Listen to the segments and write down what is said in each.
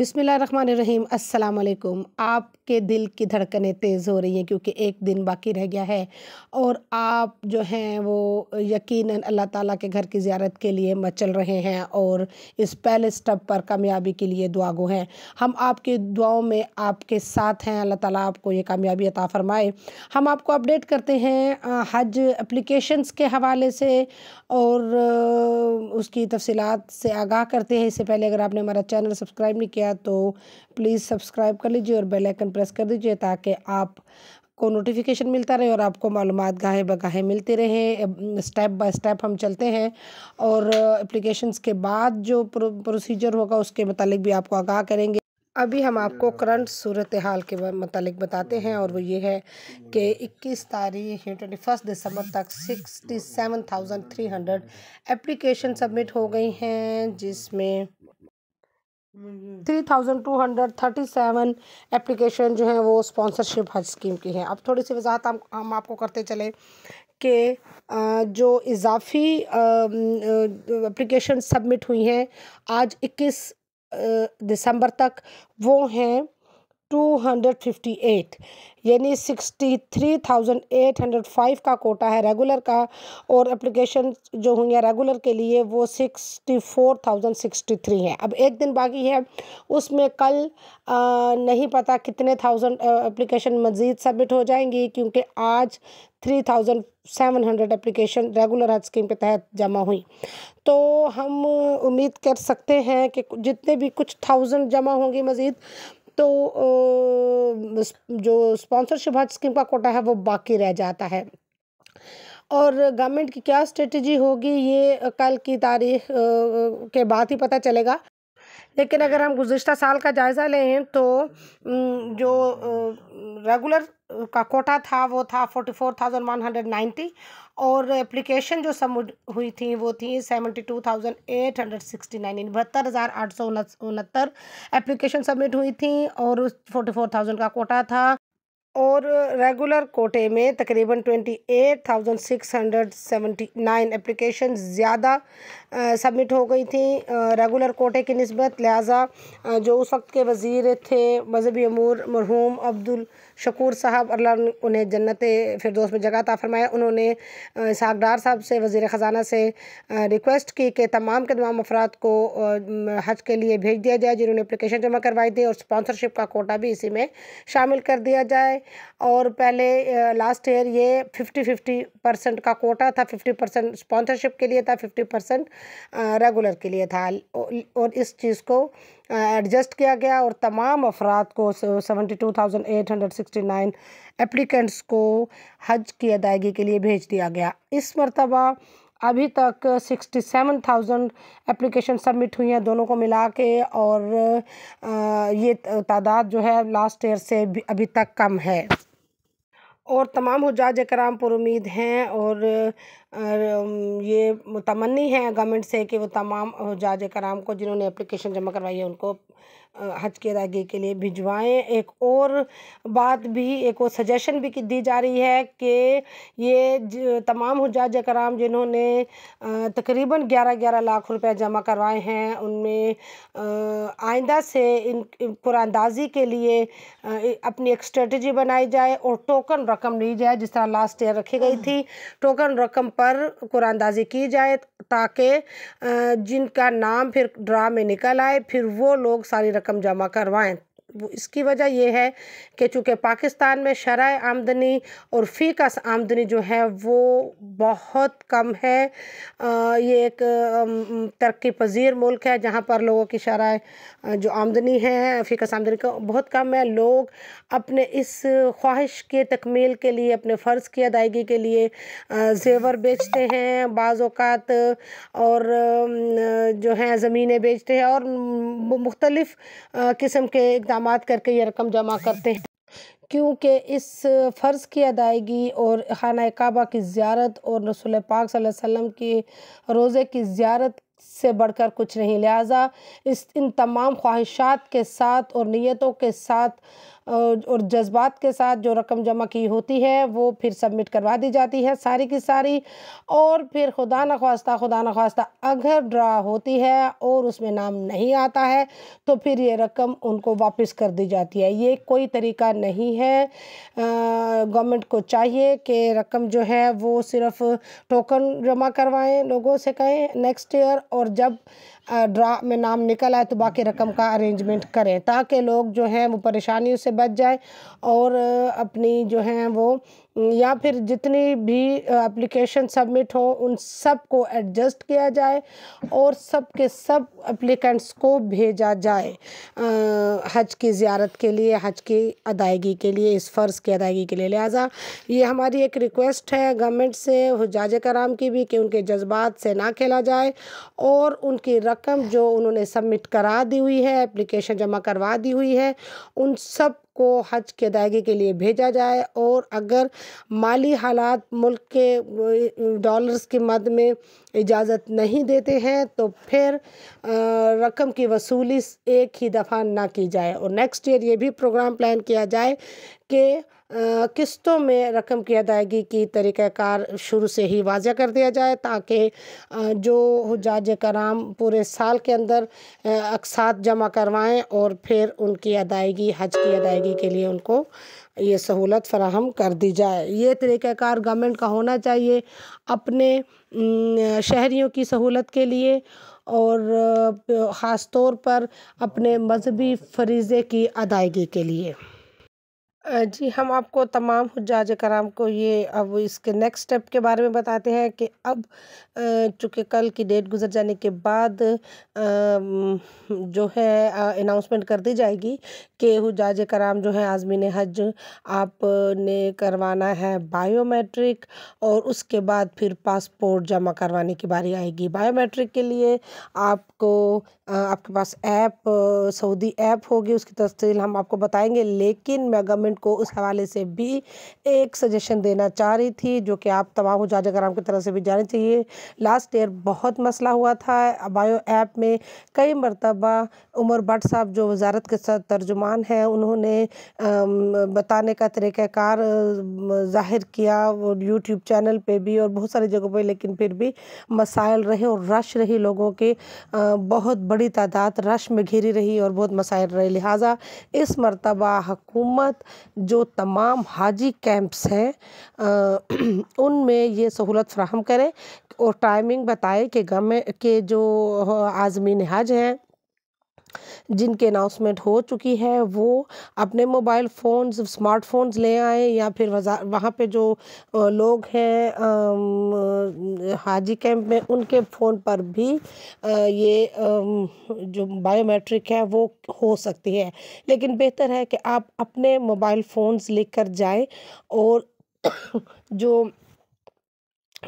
रहीम अल्लाम आपके दिल की धड़कनें तेज़ हो रही हैं क्योंकि एक दिन बाकी रह गया है और आप जो हैं वो यकीनन अल्लाह ताला के घर की ज़्यारत के लिए मचल रहे हैं और इस पहले स्टेप पर कामयाबी के लिए दुआगो हैं हम आपकी दुआओं में आपके साथ हैं अल्लाह ताला आपको ये कामयाबी अता फ़रमाए हम आपको अपडेट करते हैं हज एप्लीकेशंस के हवाले से और उसकी तफसीत से आगाह करते हैं इससे पहले अगर आपने हमारा चैनल सब्सक्राइब नहीं किया गया तो प्लीज़ सब्सक्राइब कर लीजिए और बेल आइकन प्रेस कर दीजिए ताकि आप को नोटिफिकेशन मिलता रहे और आपको मालूम गाहे बगाहे मिलते रहे स्टेप बाय स्टेप हम चलते हैं और एप्लीकेशंस uh, के बाद जो प्रोसीजर होगा उसके मतलब भी आपको आगाह करेंगे अभी हम आपको करंट सूरत हाल के मतलब बताते हैं और वो ये है कि 21 तारीख ट्वेंटी फर्स्ट दिसंबर तक 67,300 एप्लीकेशन सबमिट हो गई हैं जिसमें three thousand two hundred thirty seven application जो है वो स्पॉन्सरशिप हज स्कीम की है अब थोड़ी सी वजाहत हम हम आपको करते चले कि जो इजाफी एप्लीकेशन सबमिट हुई हैं आज इक्कीस दिसंबर तक वो हैं 258 यानी 63,805 का कोटा है रेगुलर का और एप्लीकेशन जो हुई है रेगुलर के लिए वो 64,063 है अब एक दिन बाकी है उसमें कल आ, नहीं पता कितने थाउजेंड एप्लीकेशन मज़ीद सबमिट हो जाएंगी क्योंकि आज three thousand seven hundred application regular हज स्कीम के तहत जमा हुई तो हम उम्मीद कर सकते हैं कि जितने भी कुछ थाउजेंड जमा होंगी मज़ीद तो जो स्पॉन्सरशिप हज स्कीम का कोटा है वो बाकी रह जाता है और गवर्नमेंट की क्या स्ट्रेटजी होगी ये कल की तारीख के बाद ही पता चलेगा लेकिन अगर हम गुज्त साल का जायज़ा लें तो जो रेगुलर का कोटा था वो था forty four thousand one hundred ninety और एप्लीकेशन जो सबमिट हुई थी वो थी seventy two thousand eight hundred sixty nine बहत्तर हज़ार आठ सौ उनहत्तर एप्लीकेशन सबमिट हुई थी और फोर्टी फोर थाउजेंड का कोटा था और रेगुलर कोटे में तकरीबन twenty eight thousand six hundred seventy nine application ज़्यादा सबमिट हो गई थी रेगुलर कोटे की नस्बत लिहाजा जो उस वक्त के वज़ीर थे मजहबी अमूर मरहूम अब्दुल शकूर साहब अल्लाह उन्हें जन्नत फिरदोस में जगह ताफरमाया फरमाया उन्होंने सागडार साहब से वज़ी ख़जाना से रिक्वेस्ट की कि तमाम के तमाम अफराद को हज के लिए भेज दिया जाए जिन्होंने अप्लीकेशन जमा करवाई थी और स्पॉन्सरशिप का कोटा भी इसी में शामिल कर दिया जाए और पहले लास्ट ईयर ये फिफ्टी फिफ्टी परसेंट का कोटा था फिफ्टी परसेंट स्पॉन्सरशिप के लिए था फिफ्टी परसेंट रेगुलर के लिए था और इस चीज़ को एडजस्ट किया गया और तमाम अफराद को seventy two thousand eight hundred sixty nine applicants को हज की अदायगी के लिए भेज दिया गया इस मरतबा अभी तक sixty seven thousand application submit हुई हैं दोनों को मिला के और ये तादाद जो है लास्ट ईयर से अभी तक कम है और तमाम हजाज कराम पर उम्मीद हैं और ये मुतमनी है गवर्नमेंट से कि वो तमाम हजाज कराम को जिन्होंने एप्लीकेशन जमा करवाई है उनको हज के अदायगी के लिए भिजवाएं एक और बात भी एक और सजेशन भी दी जा रही है कि ये तमाम हजाज कराम जिन्होंने तकरीबन ग्यारह ग्यारह लाख रुपए जमा करवाए हैं उनमें आइंदा से इन, इन कुरानदाजी के लिए अपनी एक स्ट्रेटजी बनाई जाए और टोकन रकम ली जाए जिस तरह लास्ट ईयर रखी गई थी टोकन रकम पर कुरानदाजी की जाए ताकि जिनका नाम फिर ड्रा में निकल आए फिर वो लोग सारी रकम रकम जमा करवाएं इसकी वजह यह है कि चूँकि पाकिस्तान में शरा आमदनी और फ़ी का आमदनी जो है वो बहुत कम है ये एक तरक्की पजीर मुल्क है जहाँ पर लोगों की शराय जो आमदनी है फ़ीकस आमदनी का बहुत कम है लोग अपने इस ख्वाहिश के तकमील के लिए अपने फ़र्ज़ की अदायगी के लिए जेवर बेचते हैं बाज़ात और जो हैं ज़मीनें बेचते हैं और मुख्तलफ़ किस्म के इकदाम जमात करके ये रकम जमा करते हैं क्योंकि इस फ़र्ज़ की अदायगी और खाना काबा की ज्यारत और रसूल पाक वसम की रोज़े की ज्यारत से बढ़कर कुछ नहीं लिहाजा इस इन तमाम ख्वाहिशात के साथ और नीयतों के साथ और जज्बात के साथ जो रकम जमा की होती है वो फिर सबमिट करवा दी जाती है सारी की सारी और फिर खुदा न खास्ता खुदा न खास्ता अगर ड्रा होती है और उसमें नाम नहीं आता है तो फिर ये रकम उनको वापस कर दी जाती है ये कोई तरीका नहीं है गवर्नमेंट को चाहिए कि रकम जो है वो सिर्फ टोकन जमा करवाएं लोगों से कहें नेक्स्ट ईयर और जब ड्रा में नाम निकल आए तो बाकी रकम का अरेंजमेंट करें ताकि लोग जो हैं वो परेशानियों से बच जाए और अपनी जो हैं वो या फिर जितनी भी एप्लीकेशन सबमिट हो उन सब को एडजस्ट किया जाए और सब के सब एप्लीकेंट्स को भेजा जाए हज की ज़्यारत के लिए हज की अदायगी के लिए इस फ़र्ज़ की अदायगी के लिए लिहाजा ये हमारी एक रिक्वेस्ट है गवर्नमेंट से हजाज कराम की भी कि उनके जज्बात से ना खेला जाए और उनकी रकम रकम जो उन्होंने सबमिट करा दी हुई है एप्लीकेशन जमा करवा दी हुई है उन सब को हज की अदायगी के लिए भेजा जाए और अगर माली हालात मुल्क के डॉलर्स की मद में इजाज़त नहीं देते हैं तो फिर रकम की वसूली एक ही दफ़ा ना की जाए और नेक्स्ट ईयर ये भी प्रोग्राम प्लान किया जाए कि किस्तों में रकम की अदायगी की तरीक़ाकार शुरू से ही वाजह कर दिया जाए ताकि जो जाज कराम पूरे साल के अंदर अकसात जमा करवाएँ और फिर उनकी अदायगी हज की अदायगी के लिए उनको ये सहूलत फ्राहम कर दी जाए ये तरीक़ाकार गवर्नमेंट का होना चाहिए अपने शहरीों की सहूलत के लिए और ख़ास तौर पर अपने मजहबी फरीज़े की अदायगी के लिए जी हम आपको तमाम हजाज कराम को ये अब इसके नेक्स्ट स्टेप के बारे में बताते हैं कि अब चूँकि कल की डेट गुजर जाने के बाद जो है अनाउंसमेंट कर दी जाएगी कि हजाज कराम जो है आजमीन हज आपने करवाना है बायोमेट्रिक और उसके बाद फिर पासपोर्ट जमा करवाने की बारी आएगी बायोमेट्रिक के लिए आपको आपके पास ऐप सऊदी ऐप होगी उसकी तफसील हम आपको बताएंगे लेकिन मैं गवर्नमेंट को उस हवाले से भी एक सजेशन देना चाह रही थी जो कि आप तमाम जाजा कराम की तरफ से भी जानी चाहिए लास्ट ईयर बहुत मसला हुआ था बायो ऐप में कई मरतबा उमर भट्ट साहब जो वजारत के साथ तर्जुमान हैं उन्होंने बताने का तरीक़ाकार ज़ाहिर किया वो यूट्यूब चैनल पर भी और बहुत सारी जगहों पर लेकिन फिर भी मसाइल रहे और रश रही लोगों के बहुत बड़ी तादाद रश में घिरी रही और बहुत मसाइल रहे लिहाजा इस मरतबा हकूमत जो तमाम हाजी कैंप्स हैं उनमें ये सहूलत फ्राहम करें और टाइमिंग बताएं कि गमें के जो आज़मीन हज हैं जिनके अनाउंसमेंट हो चुकी है वो अपने मोबाइल फ़ोन्स स्मार्टफोन्स ले आए या फिर वहाँ पे जो लोग हैं हाजी कैंप में उनके फ़ोन पर भी ये जो बायोमेट्रिक है वो हो सकती है लेकिन बेहतर है कि आप अपने मोबाइल फ़ोन्स लेकर जाएं और जो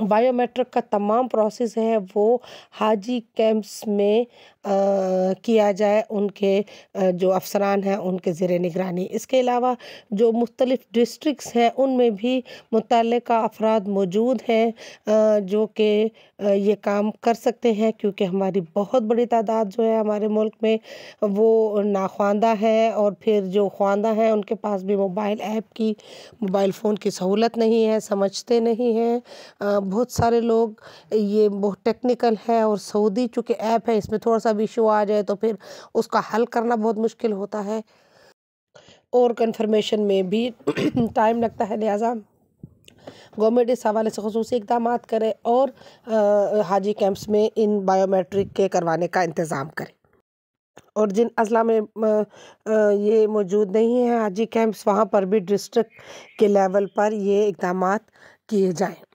बायोमेट्रिक का तमाम प्रोसेस है वो हाजी कैंप्स में किया जाए उनके जो अफसरान हैं उनके जर निगरानी इसके अलावा जो मुख्तलिफ़ डिस्ट्रिक्स हैं उनमें भी मुतल अफराद मौजूद हैं जो कि ये काम कर सकते हैं क्योंकि हमारी बहुत बड़ी तादाद जो है हमारे मुल्क में वो नाख्वानदा है और फिर जो ख्वानदा हैं उनके पास भी मोबाइल ऐप की मोबाइल फ़ोन की सहूलत नहीं है समझते नहीं हैं बहुत सारे लोग ये बहुत टेक्निकल है और सऊदी चूँकि ऐप है इसमें थोड़ा सा सब इशू आ जाए तो फिर उसका हल करना बहुत मुश्किल होता है और कन्फर्मेशन में भी टाइम लगता है लिहाजा गवर्नमेंट इस हवाले से खसूस इकदाम करे और आ, हाजी कैंप्स में इन बायोमेट्रिक के करवाने का इंतज़ाम करें और जिन अजला में ये मौजूद नहीं है हाजी कैंप्स वहाँ पर भी डिस्ट्रिक्ट के लेवल पर ये इकदाम किए जाएँ